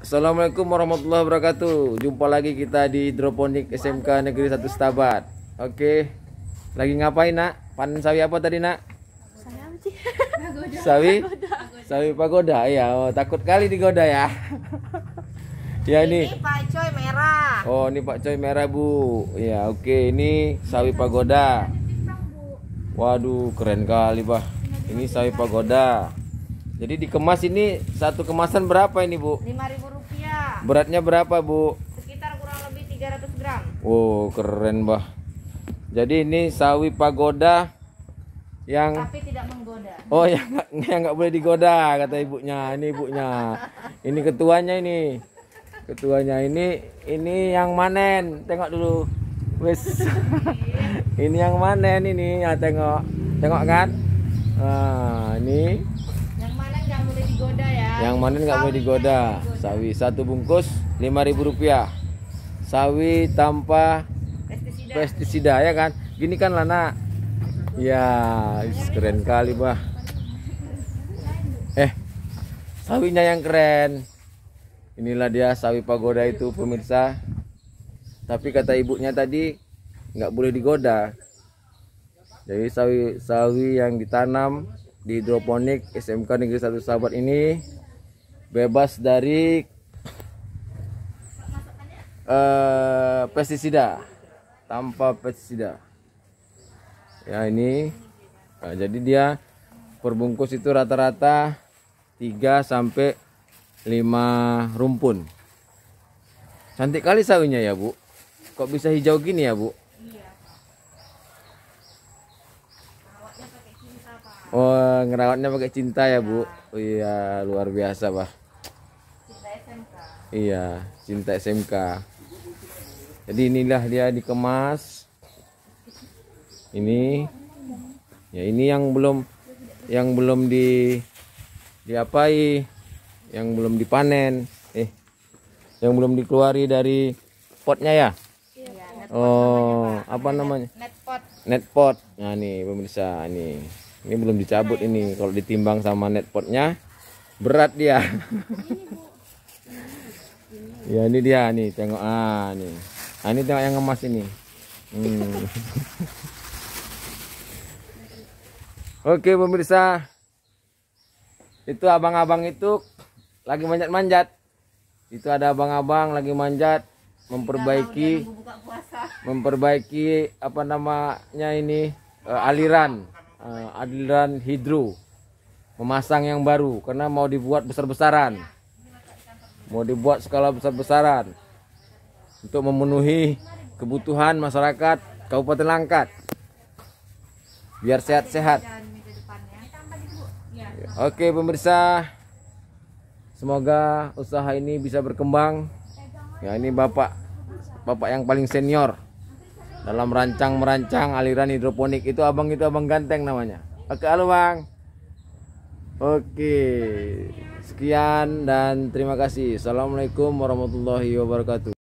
Assalamualaikum warahmatullahi wabarakatuh Jumpa lagi kita di hidroponik SMK Negeri 1 Stabat Oke Lagi ngapain nak? Panen sawi apa tadi nak? Sawi? Sawi pagoda Iya, oh, Takut kali digoda ya Ya ini, ini Pak Coy merah Oh ini Pak Coy merah bu Ya oke ini sawi pagoda Waduh keren kali bah. Ini sawi pagoda jadi dikemas ini satu kemasan berapa ini, Bu? 5000 rupiah. Beratnya berapa, Bu? Sekitar kurang lebih 300 gram. Wow, keren, Bah. Jadi ini sawi pagoda yang tapi tidak menggoda. Oh, yang yang nggak boleh digoda kata ibunya. Ini ibunya. Ini ketuanya ini. Ketuanya ini ini yang manen. Tengok dulu. Wes. Iya. ini yang manen ini, ya tengok. Tengok kan? Nah, ini digoda ya. Yang manis nggak boleh digoda. Sawi satu bungkus lima ribu rupiah. Sawi tanpa pestisida, pestisida ya kan? Gini kan Lana. Ya, keren kali bah. Eh, sawinya yang keren. Inilah dia sawi pagoda itu pemirsa. Tapi kata ibunya tadi nggak boleh digoda. Jadi sawi sawi yang ditanam di hidroponik SMK Negeri satu Sahabat ini bebas dari uh, pestisida tanpa pestisida ya ini nah, jadi dia perbungkus itu rata-rata 3 sampai 5 rumpun cantik kali sawinya ya bu kok bisa hijau gini ya bu Oh, ngerawatnya pakai cinta ya, Bu? Iya. Oh, iya, luar biasa, Pak. Cinta SMK. Iya, cinta SMK. Jadi inilah dia dikemas. Ini ya ini yang belum yang belum di diapai, yang belum dipanen. Eh, yang belum dikeluari dari potnya ya? Iya, oh, apa namanya? Netpot. Netpot. Nah, nih pemirsa, nih ini belum dicabut ini kalau ditimbang sama netpotnya berat dia ya ini dia nih tengok ah nih ah, ini tengok yang emas ini hmm. oke pemirsa itu abang-abang itu lagi manjat-manjat itu ada abang-abang lagi manjat memperbaiki memperbaiki apa namanya ini eh, aliran uh, aliran hidro memasang yang baru karena mau dibuat besar-besaran mau dibuat skala besar-besaran untuk memenuhi kebutuhan masyarakat Kabupaten Langkat biar sehat-sehat oke pemirsa semoga usaha ini bisa berkembang ya ini bapak bapak yang paling senior dalam rancang merancang aliran hidroponik itu abang itu abang ganteng namanya oke halo bang oke sekian dan terima kasih assalamualaikum warahmatullahi wabarakatuh